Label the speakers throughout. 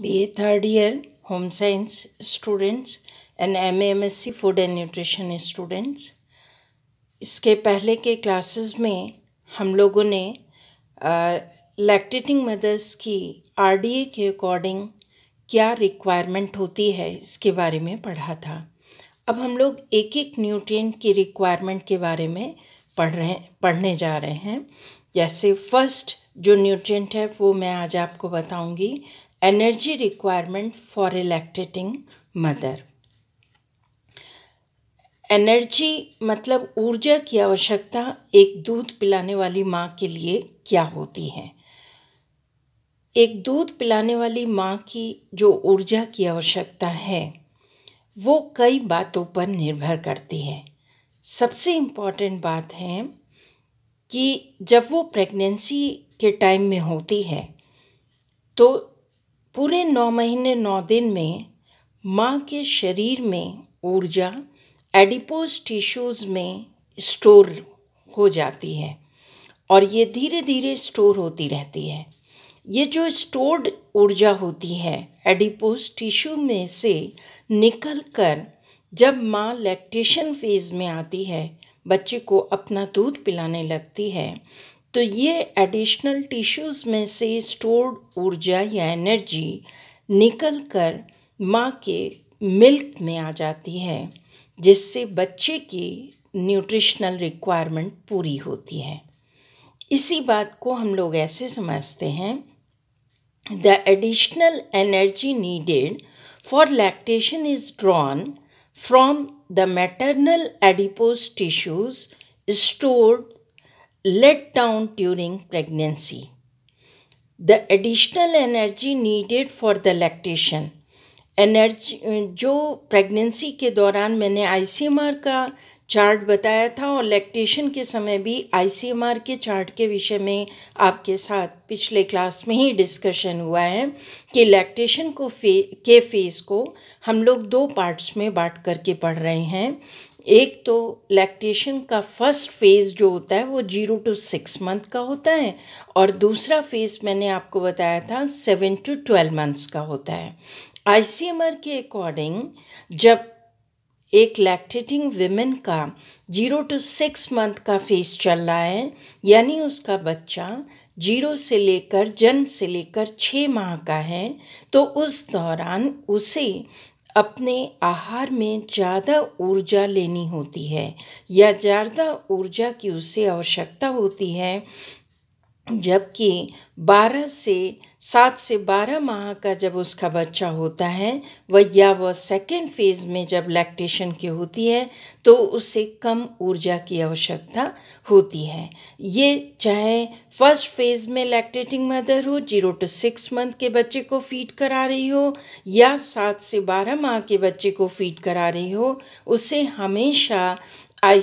Speaker 1: B A third year home science students and M M S C food and nutrition students इसके पहले के classes में हम लोगों ने लैक्टेटिंग मदर्स की आर के अकॉर्डिंग क्या रिक्वायरमेंट होती है इसके बारे में पढ़ा था अब हम लोग एक एक न्यूट्रिएंट की रिक्वायरमेंट के बारे में पढ़ रहे पढ़ने जा रहे हैं जैसे फर्स्ट जो न्यूट्रिएंट है वो मैं आज आपको बताऊंगी energy requirement for a lactating mother energy मतलब ऊर्जा की आवश्यकता एक दूध पिलाने वाली माँ के लिए क्या होती है एक दूध पिलाने वाली माँ की जो ऊर्जा की आवश्यकता है वो कई बातों पर निर्भर करती है सबसे इम्पॉर्टेंट बात है कि जब वो प्रेगनेंसी के टाइम में होती है तो पूरे नौ महीने नौ दिन में माँ के शरीर में ऊर्जा एडिपोज टिश्यूज़ में स्टोर हो जाती है और ये धीरे धीरे स्टोर होती रहती है ये जो स्टोर्ड ऊर्जा होती है एडिपोज टिश्यू में से निकल कर जब माँ लैक्टेशन फेज़ में आती है बच्चे को अपना दूध पिलाने लगती है तो ये एडिशनल टिश्यूज़ में से स्टोर्ड ऊर्जा या एनर्जी निकल कर माँ के मिल्क में आ जाती है जिससे बच्चे की न्यूट्रिशनल रिक्वायरमेंट पूरी होती है इसी बात को हम लोग ऐसे समझते हैं the additional energy needed for lactation is drawn from the maternal adipose tissues stored let down during pregnancy. The additional energy needed for the lactation energy जो प्रेगनेंसी के दौरान मैंने आई सी एम आर का chart बताया था और lactation के समय भी आई सी एम आर के चार्ट के विषय में आपके साथ पिछले क्लास में ही डिस्कशन हुआ है कि लैक्टेशन को फे के फेज़ को हम लोग दो पार्ट्स में बांट करके पढ़ रहे हैं एक तो लैक्टेशन का फर्स्ट फेज़ जो होता है वो जीरो टू सिक्स मंथ का होता है और दूसरा फेज़ मैंने आपको बताया था सेवन टू ट्वेल्व मंथ्स का होता है आई के अकॉर्डिंग जब एक लैक्टेटिंग विमेन का जीरो टू सिक्स मंथ का फेज चल रहा है यानी उसका बच्चा जीरो से लेकर जन्म से लेकर छः माह का है तो उस दौरान उसे अपने आहार में ज़्यादा ऊर्जा लेनी होती है या ज़्यादा ऊर्जा की उसे आवश्यकता होती है जबकि 12 से सात से 12 माह का जब उसका बच्चा होता है वह या वह सेकेंड फेज़ में जब लैक्टेशन की होती है तो उसे कम ऊर्जा की आवश्यकता होती है ये चाहे फर्स्ट फेज़ में लैक्टेटिंग मदर हो जीरो टू सिक्स मंथ के बच्चे को फीड करा रही हो या सात से बारह माह के बच्चे को फीड करा रही हो उसे हमेशा आई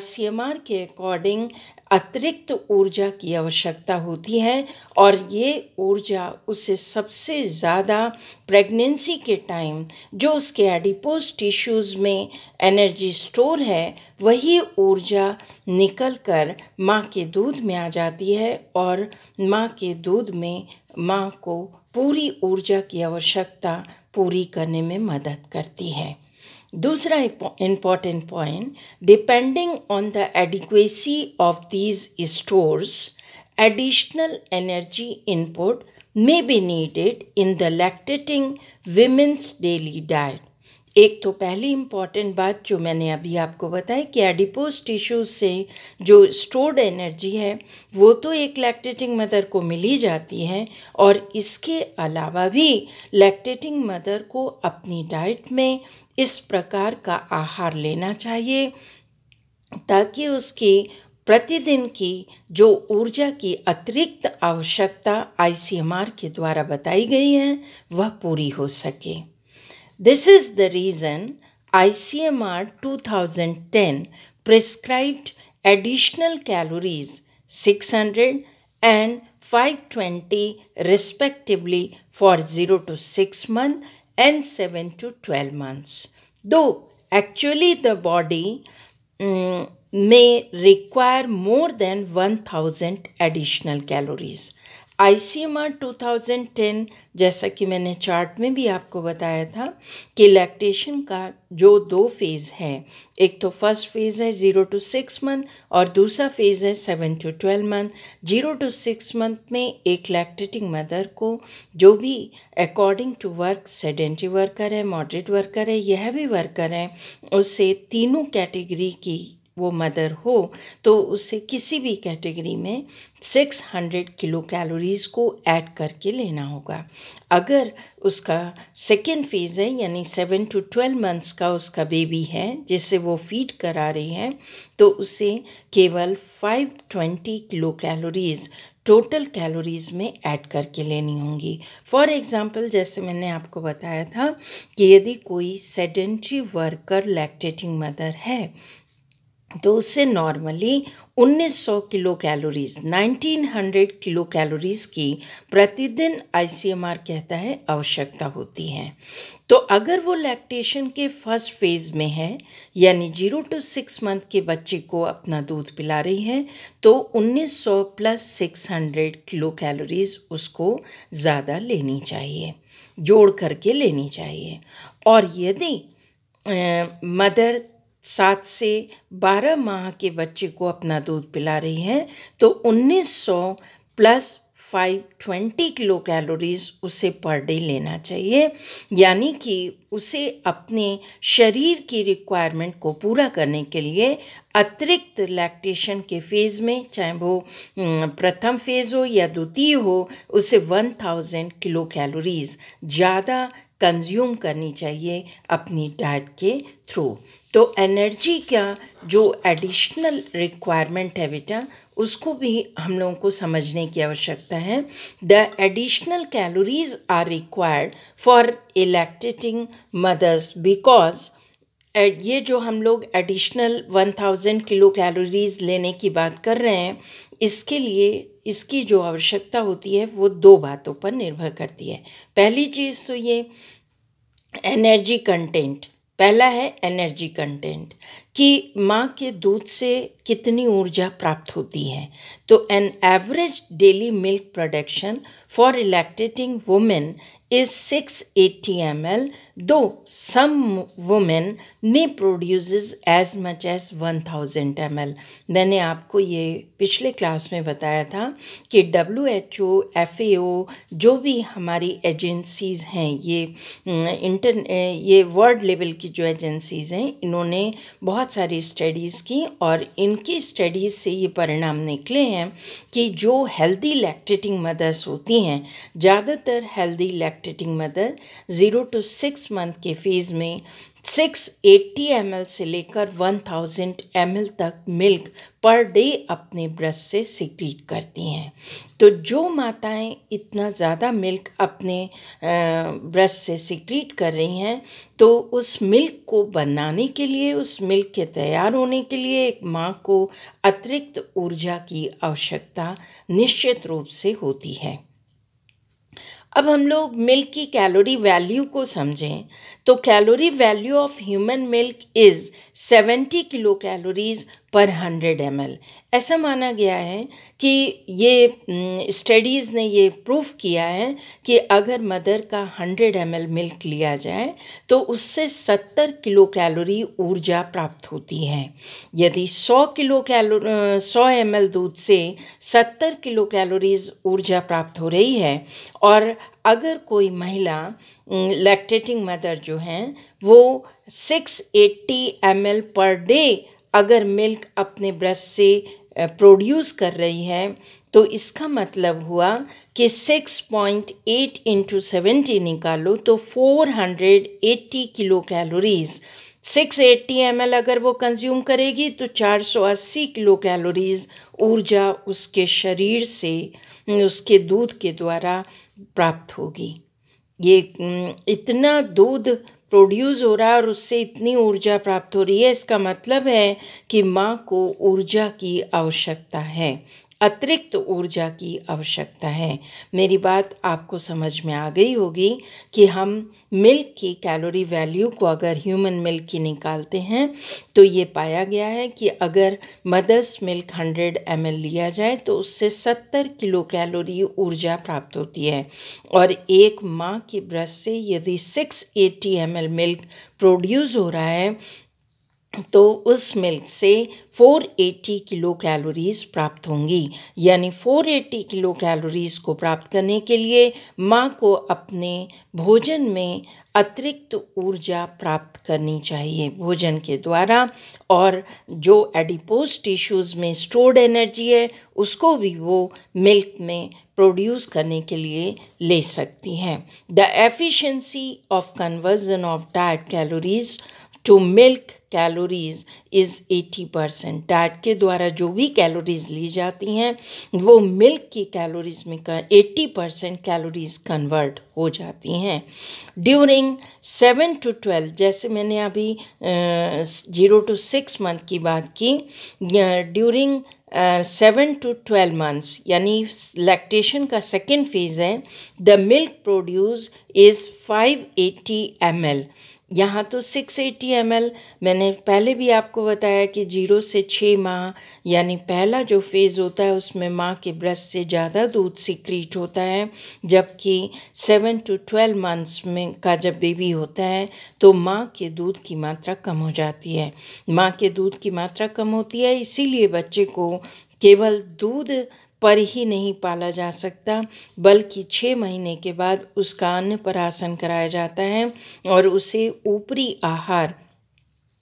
Speaker 1: के अकॉर्डिंग अतिरिक्त ऊर्जा की आवश्यकता होती है और ये ऊर्जा उसे सबसे ज़्यादा प्रेगनेंसी के टाइम जो उसके एडिपोज टिश्यूज़ में एनर्जी स्टोर है वही ऊर्जा निकल कर माँ के दूध में आ जाती है और माँ के दूध में माँ को पूरी ऊर्जा की आवश्यकता पूरी करने में मदद करती है Dusra important point depending on the adequacy of these stores, additional energy input may be needed in the lactating women's daily diet. एक तो पहली इम्पॉर्टेंट बात जो मैंने अभी आपको बताई कि एडिपोज टिश्यूज से जो स्टोर्ड एनर्जी है वो तो एक लैक्टेटिंग मदर को मिल ही जाती है और इसके अलावा भी लैक्टेटिंग मदर को अपनी डाइट में इस प्रकार का आहार लेना चाहिए ताकि उसकी प्रतिदिन की जो ऊर्जा की अतिरिक्त आवश्यकता आईसीएमआर के द्वारा बताई गई है वह पूरी हो सके This is the reason ICMR 2010 prescribed additional calories 600 and 520 respectively for 0 to 6 months and 7 to 12 months. Though actually the body um, may require more than 1000 additional calories. I C M R two thousand ten जैसा कि मैंने chart में भी आपको बताया था कि lactation का जो दो फेज़ है एक तो फर्स्ट फेज़ है ज़ीरो टू सिक्स मंथ और दूसरा फेज़ है seven to twelve month zero to six month में एक लैक्टेटिंग मदर को जो भी according to work sedentary worker है मॉडरेट वर्कर है यह भी वर्कर है उससे तीनों कैटेगरी की वो मदर हो तो उसे किसी भी कैटेगरी में 600 किलो कैलोरीज़ को ऐड करके लेना होगा अगर उसका सेकेंड फेज़ है यानी सेवन टू ट्वेल्व मंथ्स का उसका बेबी है जिसे वो फीड करा रही है तो उसे केवल 520 किलो कैलोरीज़ टोटल कैलोरीज़ में ऐड करके लेनी होंगी फॉर एग्ज़ाम्पल जैसे मैंने आपको बताया था कि यदि कोई सेडेंट्री वर्कर लैक्टेटिंग मदर है तो उससे normally 1900 kilo calories 1900 kilo calories की प्रतिदिन आईसीएमआर कहता है आवश्यकता होती है तो अगर वो लैक्टेशन के फर्स्ट फेज़ में है यानी जीरो टू सिक्स मंथ के बच्चे को अपना दूध पिला रही है तो 1900 प्लस 600 किलो कैलोरीज उसको ज़्यादा लेनी चाहिए जोड़ करके लेनी चाहिए और यदि मदर सात से बारह माह के बच्चे को अपना दूध पिला रही हैं तो 1900 प्लस 520 किलो कैलोरीज उसे पर डे लेना चाहिए यानी कि उसे अपने शरीर की रिक्वायरमेंट को पूरा करने के लिए अतिरिक्त लैक्टेशन के फेज़ में चाहे वो प्रथम फेज़ हो या द्वितीय हो उसे 1000 किलो कैलोरीज ज़्यादा कंज्यूम करनी चाहिए अपनी डाइट के थ्रू तो एनर्जी का जो एडिशनल रिक्वायरमेंट है बेटा उसको भी हम लोगों को समझने की आवश्यकता है the additional calories are required for lactating mothers because ये जो हम लोग एडिशनल 1000 किलो कैलोरीज लेने की बात कर रहे हैं इसके लिए इसकी जो आवश्यकता होती है वो दो बातों पर निर्भर करती है पहली चीज़ तो ये एनर्जी कंटेंट पहला है एनर्जी कंटेंट कि माँ के दूध से कितनी ऊर्जा प्राप्त होती है तो an average daily milk production for lactating women is six eighty M L though some women may produces as much as 1000 ml मैंने आपको ये पिछले क्लास में बताया था कि W H O F A O जो भी हमारी एजेंसीज़ हैं ये इंटर ये वर्ल्ड लेवल की जो एजेंसीज़ हैं इन्होंने बहुत सारी स्टडीज़ की और इनकी स्टडीज़ से ये परिणाम निकले हैं कि जो हेल्दी लैक्टेटिंग मदर्स होती हैं ज़्यादातर healthy lactating mother zero to six six month के फेज़ में 680 ml से लेकर 1000 ml तक मिल्क पर डे अपने ब्रश से सिक्रीट करती हैं तो जो माताएं इतना ज़्यादा मिल्क अपने ब्रश से सिक्रीट कर रही हैं तो उस मिल्क को बनाने के लिए उस मिल्क के तैयार होने के लिए एक माँ को अतिरिक्त ऊर्जा की आवश्यकता निश्चित रूप से होती है अब हम लोग मिल्क की कैलोरी वैल्यू को समझें तो calorie value of human milk is 70 kilo calories per hundred M ऐसा माना गया है कि ये स्टडीज़ ने ये प्रूफ किया है कि अगर मदर का हंड्रेड एम मिल्क लिया जाए तो उससे सत्तर किलो कैलोरी ऊर्जा प्राप्त होती है यदि सौ किलो कैलो सौ एम दूध से सत्तर किलो कैलोरीज ऊर्जा प्राप्त हो रही है और अगर कोई महिला लैक्टेटिंग मदर जो हैं वो six eighty M per day अगर मिल्क अपने ब्रेस्ट से प्रोड्यूस कर रही है तो इसका मतलब हुआ कि 6.8 पॉइंट एट इंटू सेवेंटी निकालो तो 480 किलो कैलोरीज़ 680 एम अगर वो कंज्यूम करेगी तो 480 किलो कैलोरीज़ ऊर्जा उसके शरीर से उसके दूध के द्वारा प्राप्त होगी ये इतना दूध प्रोड्यूस हो रहा है और उससे इतनी ऊर्जा प्राप्त हो रही है इसका मतलब है कि माँ को ऊर्जा की आवश्यकता है अतिरिक्त ऊर्जा की आवश्यकता है मेरी बात आपको समझ में आ गई होगी कि हम मिल्क की कैलोरी वैल्यू को अगर ह्यूमन मिल्क की निकालते हैं तो ये पाया गया है कि अगर मदर्स मिल्क 100 एम लिया जाए तो उससे 70 किलो कैलोरी ऊर्जा प्राप्त होती है और एक माँ की ब्रश से यदि 680 एम मिल्क प्रोड्यूस हो रहा है तो उस मिल्क से 480 किलो कैलोरीज़ प्राप्त होंगी यानी 480 किलो कैलोरीज़ को प्राप्त करने के लिए माँ को अपने भोजन में अतिरिक्त ऊर्जा प्राप्त करनी चाहिए भोजन के द्वारा और जो एडिपोज टिश्यूज़ में स्टोर्ड एनर्जी है उसको भी वो मिल्क में प्रोड्यूस करने के लिए ले सकती हैं the efficiency of conversion of diet calories to milk calories is eighty percent diet के द्वारा जो भी कैलोरीज़ ली जाती हैं वो मिल्क की कैलोरीज़ में का एट्टी परसेंट कैलोरीज़ कन्वर्ट हो जाती हैं ड्यूरिंग सेवन टू ट्वेल्व जैसे मैंने अभी जीरो टू सिक्स मंथ की बात की during seven to twelve months यानी लैक्टेशन का सेकेंड फेज़ है the milk produce is five eighty M L यहाँ तो 680 एटी मैंने पहले भी आपको बताया कि जीरो से छः माह यानी पहला जो फेज़ होता है उसमें माँ के ब्रेस्ट से ज़्यादा दूध सिक्रीट होता है जबकि सेवन टू ट्वेल्व मंथ्स में का जब बेबी होता है तो माँ के दूध की मात्रा कम हो जाती है माँ के दूध की मात्रा कम होती है इसीलिए बच्चे को केवल दूध पर ही नहीं पाला जा सकता बल्कि छः महीने के बाद उसका अन्न परासन कराया जाता है और उसे ऊपरी आहार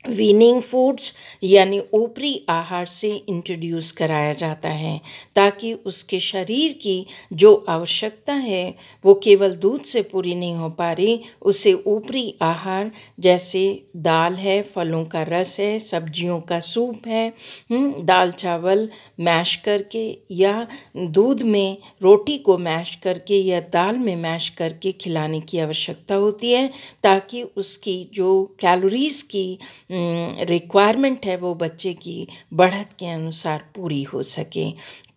Speaker 1: वीनिंग फूड्स यानी ऊपरी आहार से इंट्रोड्यूस कराया जाता है ताकि उसके शरीर की जो आवश्यकता है वो केवल दूध से पूरी नहीं हो पा रही उसे ऊपरी आहार जैसे दाल है फलों का रस है सब्जियों का सूप है हम्म, दाल चावल मैश करके या दूध में रोटी को मैश करके या दाल में मैश करके खिलाने की आवश्यकता होती है ताकि उसकी जो कैलोरीज़ की रिक्वायरमेंट है वो बच्चे की बढ़त के अनुसार पूरी हो सके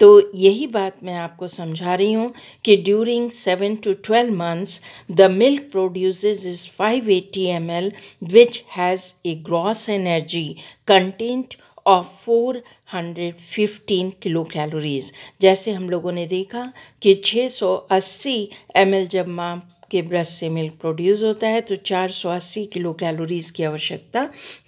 Speaker 1: तो यही बात मैं आपको समझा रही हूँ कि during seven to twelve months the milk produce is five eighty M L which has a gross energy content of four hundred fifteen kilo calories जैसे हम लोगों ने देखा कि छः सौ अस्सी एम एल जब माँ आपके ब्रश से मिल्क प्रोड्यूस होता है तो 480 किलो कैलोरीज़ की आवश्यकता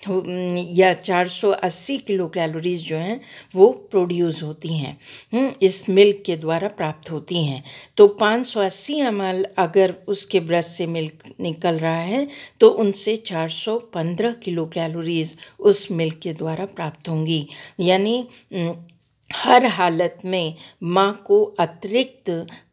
Speaker 1: हम्म, या 480 किलो कैलोरीज़ जो हैं वो प्रोड्यूस होती हैं हम्म, इस मिल्क के द्वारा प्राप्त होती हैं तो 580 एमएल अगर उसके ब्रश से मिल्क निकल रहा है तो उनसे 415 किलो कैलोरीज़ उस मिल्क के द्वारा प्राप्त होंगी यानी हम्म, हर हालत में माँ को अतिरिक्त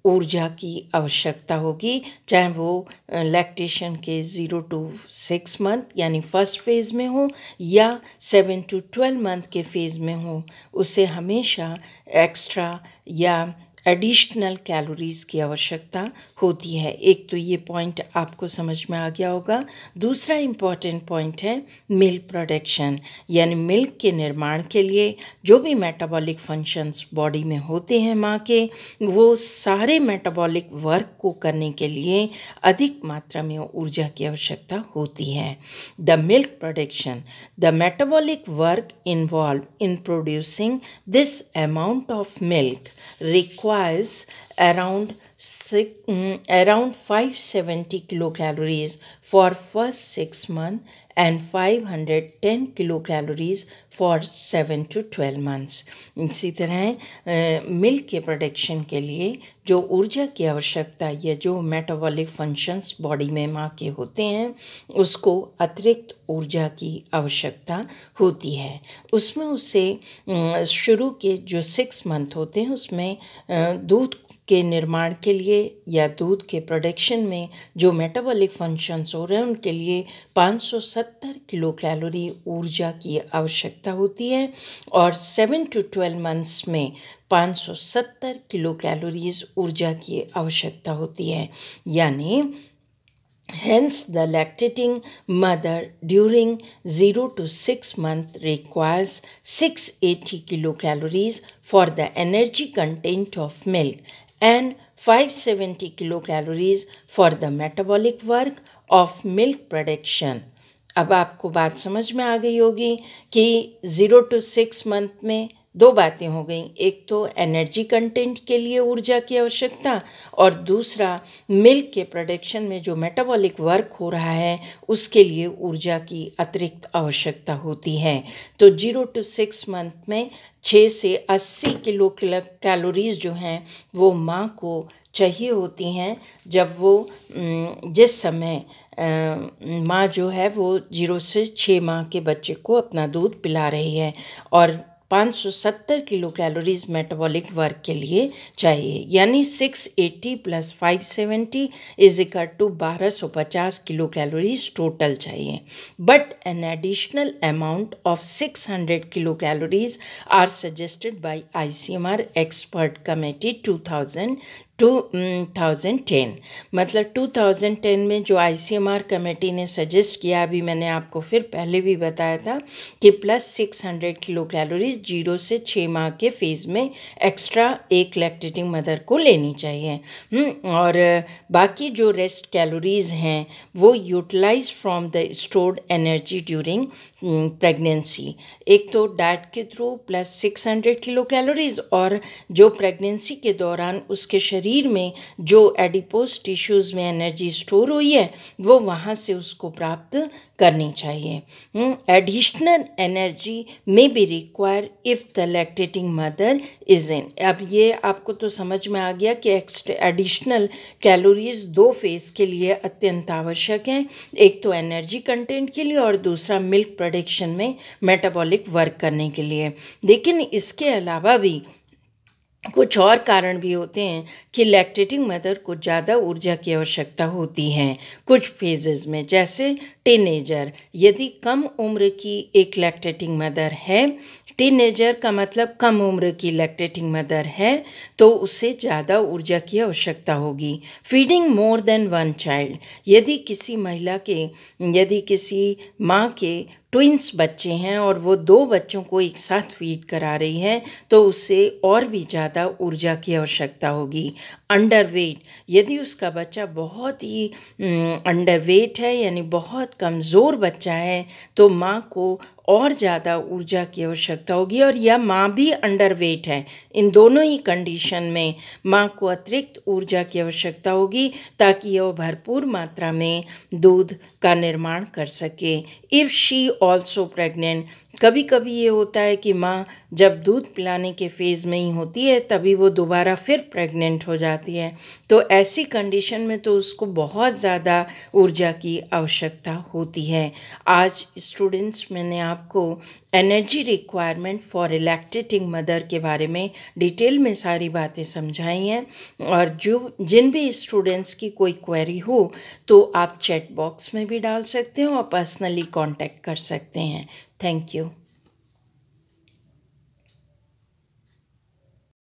Speaker 1: ऊर्जा की आवश्यकता होगी चाहे वो लैक्टेशन के ज़ीरो टू सिक्स मंथ यानी फर्स्ट फेज़ में हो या सेवन टू ट्वेल्व मंथ के फेज़ में हो उसे हमेशा एक्स्ट्रा या एडिशनल कैलोरीज़ की आवश्यकता होती है एक तो ये पॉइंट आपको समझ में आ गया होगा दूसरा इम्पॉर्टेंट पॉइंट है मिल्क प्रोडक्शन यानी मिल्क के निर्माण के लिए जो भी मेटाबॉलिक फंक्शंस बॉडी में होते हैं माँ के वो सारे मेटाबॉलिक वर्क को करने के लिए अधिक मात्रा में ऊर्जा की आवश्यकता होती है the milk production the metabolic work involve in producing this amount of milk require Was around mm, around 570 kilocalories for first 6 months and 510 kilo calories for seven to twelve months इसी तरह मिल्क के production के लिए जो ऊर्जा की आवश्यकता या जो मेटाबॉलिक फंक्शंस बॉडी में माँ के होते हैं उसको अतिरिक्त ऊर्जा की आवश्यकता होती है उसमें उसे शुरू के जो सिक्स मंथ होते हैं उसमें दूध के निर्माण के लिए या दूध के प्रोडक्शन में जो मेटाबॉलिक फंक्शंस हो रहे हैं उनके लिए 570 किलो कैलोरी ऊर्जा की आवश्यकता होती है और 7 टू 12 मंथ्स में 570 किलो कैलोरीज ऊर्जा की आवश्यकता होती है यानी lactating mother during zero to six month requires six eighty kilo calories for the energy content of milk and 570 kilocalories for the metabolic work of milk production. अब आपको बात समझ में आ गई होगी कि ज़ीरो टू सिक्स मंथ में दो बातें हो गई एक तो एनर्जी कंटेंट के लिए ऊर्जा की आवश्यकता और दूसरा मिल्क के प्रोडक्शन में जो मेटाबॉलिक वर्क हो रहा है उसके लिए ऊर्जा की अतिरिक्त आवश्यकता होती है तो जीरो टू सिक्स मंथ में छः से अस्सी किलो कैलोरीज जो हैं वो माँ को चाहिए होती हैं जब वो जिस समय माँ जो है वो जीरो से छः माह के बच्चे को अपना दूध पिला रही है और 570 किलो कैलोरीज मेटाबॉलिक वर्क के लिए चाहिए यानी 680 plus five seventy is equal to बारह किलो कैलोरीज टोटल चाहिए but an additional amount of 600 kilo calories are suggested by ICMR expert committee 2010 mm, मतलब 2010 में जो आईसीएमआर कमेटी ने सजेस्ट किया अभी मैंने आपको फिर पहले भी बताया था कि प्लस 600 किलो कैलोरीज जीरो से छः माह के फेज़ में एक्स्ट्रा एक लैक्टेटिंग मदर को लेनी चाहिए हम्म, और बाकी जो रेस्ट कैलोरीज हैं वो utilize from the stored energy during pregnancy एक तो डाइट के थ्रू प्लस 600 किलो कैलोरीज और जो प्रेगनेंसी के दौरान उसके शरीर शरीर में जो एडिपोस टिश्यूज़ में एनर्जी स्टोर हुई है वो वहाँ से उसको प्राप्त करनी चाहिए additional energy may be require if the lactating mother is in अब ये आपको तो समझ में आ गया कि एक्स्ट्रा एडिशनल कैलोरीज दो फेज़ के लिए अत्यंत आवश्यक हैं एक तो एनर्जी कंटेंट के लिए और दूसरा मिल्क प्रोडक्शन में मेटाबॉलिक वर्क करने के लिए लेकिन इसके अलावा भी कुछ और कारण भी होते हैं कि लैक्टेटिंग मदर को ज़्यादा ऊर्जा की आवश्यकता होती है कुछ फेजेस में जैसे टीनेजर यदि कम उम्र की एक लैक्टेटिंग मदर है टीनेजर का मतलब कम उम्र की लैक्टेटिंग मदर है तो उसे ज़्यादा ऊर्जा की आवश्यकता होगी feeding more than one child यदि किसी महिला के यदि किसी माँ के ट्विंस बच्चे हैं और वो दो बच्चों को एक साथ फीड करा रही हैं तो उससे और भी ज़्यादा ऊर्जा की आवश्यकता होगी अंडरवेट यदि उसका बच्चा बहुत ही अंडरवेट है यानी बहुत कमज़ोर बच्चा है तो माँ को और ज़्यादा ऊर्जा की आवश्यकता होगी और यह माँ भी अंडरवेट है इन दोनों ही कंडीशन में माँ को अतिरिक्त ऊर्जा की आवश्यकता होगी ताकि वह भरपूर मात्रा में दूध का निर्माण कर सके इफ़ शी also pregnant कभी कभी ये होता है कि माँ जब दूध पिलाने के फेज़ में ही होती है तभी वो दोबारा फिर प्रेग्नेंट हो जाती है तो ऐसी कंडीशन में तो उसको बहुत ज़्यादा ऊर्जा की आवश्यकता होती है आज स्टूडेंट्स मैंने आपको energy requirement for lactating mother के बारे में डिटेल में सारी बातें समझाई हैं और जो जिन भी स्टूडेंट्स की कोई क्वेरी हो तो आप चैट बॉक्स में भी डाल सकते हैं और पर्सनली कॉन्टैक्ट कर सकते हैं Thank you.